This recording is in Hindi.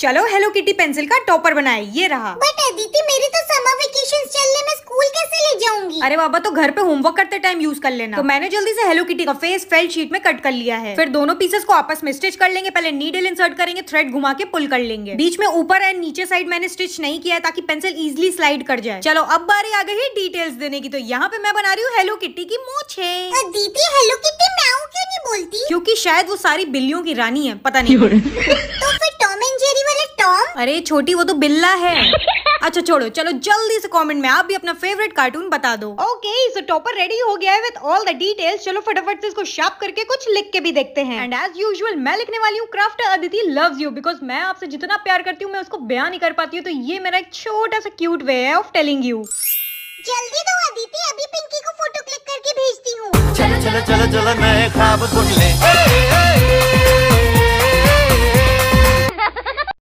चलो हेलो किटी पेंसिल का टॉपर बनाए ये रहा बट अदिति मेरी तो समर वेकेशन चल रही मैं स्कूल कैसे ले जाऊंगी अरे बाबा तो घर पे होमवर्क करते टाइम यूज कर लेना तो मैंने जल्दी से हेलो किटी का फेस फेल शीट में कट कर लिया है फिर दोनों पीसेस को आपस में स्टिच कर लेंगे पहले नीडल इंसर्ट करेंगे थ्रेड घुमा के पुल कर लेंगे बीच में ऊपर एंड नीचे साइड मैंने स्टिच नहीं किया है ताकि पेंसिल इजिली स्लाइड कर जाए चलो अब बारी आ गई डिटेल्स देने की तो यहाँ पे मैं बना रही हूँ हेलो किटी की मोछे दीदी हेलो किटी मैं क्यों नहीं बोलती क्योंकि शायद वो सारी बिल्लियों की रानी है पता नहीं अरे छोटी वो तो बिल्ला है अच्छा छोड़ो चलो जल्दी से कमेंट में आप भी अपना फेवरेट कार्टून बता दो ओके सो टॉपर रेडी हो गया है विद ऑल द डिटेल्स चलो फटाफट से इसको शार्प करके कुछ लिख के भी देखते हैं एंड एज यूजुअल मैं लिखने वाली हूँ craft Aditi loves you because मैं आपसे जितना प्यार करती हूँ मैं उसको बयान नहीं कर पाती हूँ तो ये मेरा एक छोटा सा क्यूट वे है ऑफ टेलिंग यू जल्दी दो अदिति अभी पिंकी को फोटो क्लिक करके भेजती हूँ चलो चलो चलो चलो मैं खाब सुन ले